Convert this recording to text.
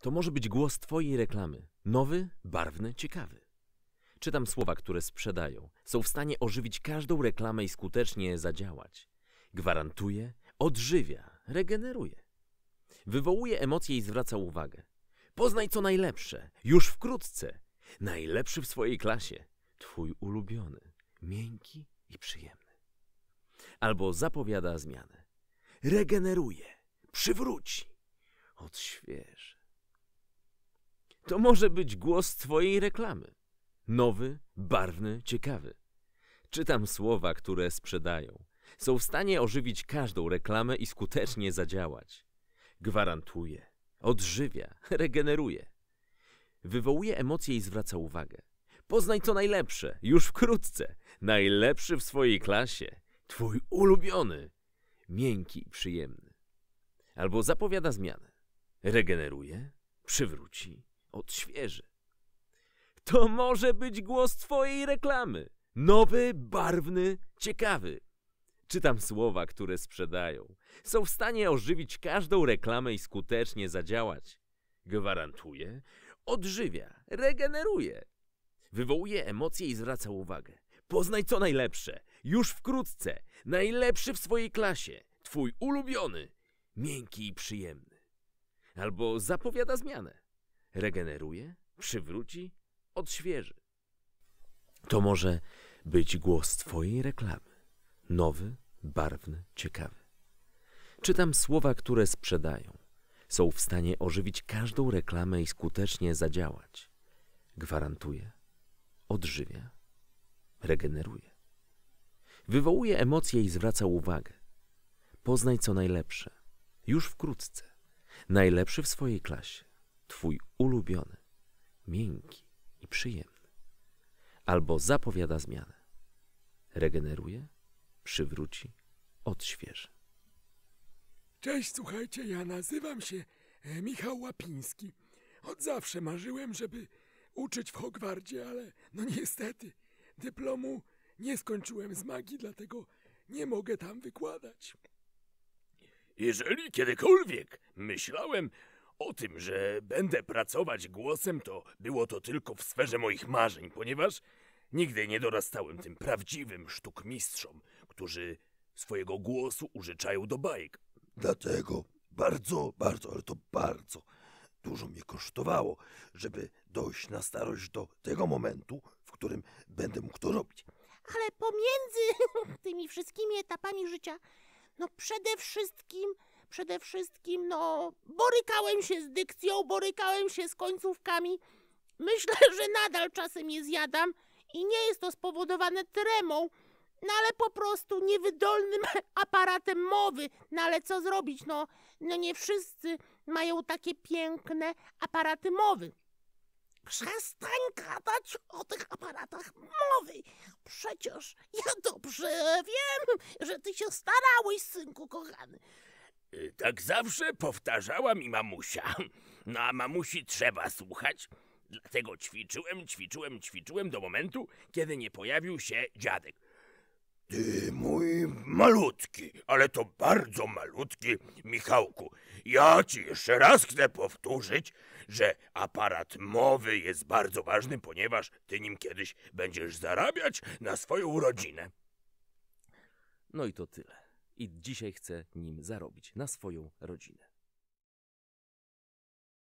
To może być głos Twojej reklamy. Nowy, barwny, ciekawy. Czytam słowa, które sprzedają. Są w stanie ożywić każdą reklamę i skutecznie zadziałać. Gwarantuje, odżywia, regeneruje. Wywołuje emocje i zwraca uwagę. Poznaj co najlepsze, już wkrótce. Najlepszy w swojej klasie. Twój ulubiony, miękki i przyjemny. Albo zapowiada zmianę. Regeneruje, przywróci, odświeży. To może być głos Twojej reklamy. Nowy, barwny, ciekawy. Czytam słowa, które sprzedają. Są w stanie ożywić każdą reklamę i skutecznie zadziałać. Gwarantuje, odżywia, regeneruje. Wywołuje emocje i zwraca uwagę. Poznaj co najlepsze, już wkrótce. Najlepszy w swojej klasie. Twój ulubiony. Miękki i przyjemny. Albo zapowiada zmianę. Regeneruje, przywróci, odświeży. To może być głos Twojej reklamy. Nowy, barwny, ciekawy. Czytam słowa, które sprzedają. Są w stanie ożywić każdą reklamę i skutecznie zadziałać. Gwarantuje, odżywia, regeneruje. Wywołuje emocje i zwraca uwagę. Poznaj co najlepsze. Już wkrótce. Najlepszy w swojej klasie. Twój ulubiony. Miękki i przyjemny. Albo zapowiada zmianę regeneruje, przywróci, odświeży. To może być głos Twojej reklamy. Nowy, barwny, ciekawy. Czytam słowa, które sprzedają. Są w stanie ożywić każdą reklamę i skutecznie zadziałać. Gwarantuje, odżywia, regeneruje. Wywołuje emocje i zwraca uwagę. Poznaj co najlepsze. Już wkrótce. Najlepszy w swojej klasie. Twój ulubiony, miękki i przyjemny, albo zapowiada zmianę, regeneruje, przywróci, odświeży. Cześć, słuchajcie, ja nazywam się e, Michał Łapiński. Od zawsze marzyłem, żeby uczyć w Hogwardzie, ale no niestety dyplomu nie skończyłem z magii, dlatego nie mogę tam wykładać. Jeżeli kiedykolwiek myślałem, o tym, że będę pracować głosem, to było to tylko w sferze moich marzeń, ponieważ nigdy nie dorastałem tym prawdziwym sztukmistrzom, którzy swojego głosu użyczają do bajek. Dlatego bardzo, bardzo, ale to bardzo dużo mnie kosztowało, żeby dojść na starość do tego momentu, w którym będę mógł to robić. Ale pomiędzy tymi wszystkimi etapami życia, no przede wszystkim przede wszystkim no, borykałem się z dykcją, borykałem się z końcówkami. Myślę, że nadal czasem je zjadam i nie jest to spowodowane tremą, no ale po prostu niewydolnym aparatem mowy. No ale co zrobić? No, no nie wszyscy mają takie piękne aparaty mowy. Przestań gadać o tych aparatach mowy. Przecież ja dobrze wiem, że ty się starałeś, synku kochany. Y, tak zawsze powtarzała mi mamusia. No a mamusi trzeba słuchać. Dlatego ćwiczyłem, ćwiczyłem, ćwiczyłem do momentu, kiedy nie pojawił się dziadek. Ty mój malutki, ale to bardzo malutki Michałku. Ja ci jeszcze raz chcę powtórzyć, że aparat mowy jest bardzo ważny, ponieważ ty nim kiedyś będziesz zarabiać na swoją rodzinę. No i to tyle i dzisiaj chce nim zarobić na swoją rodzinę.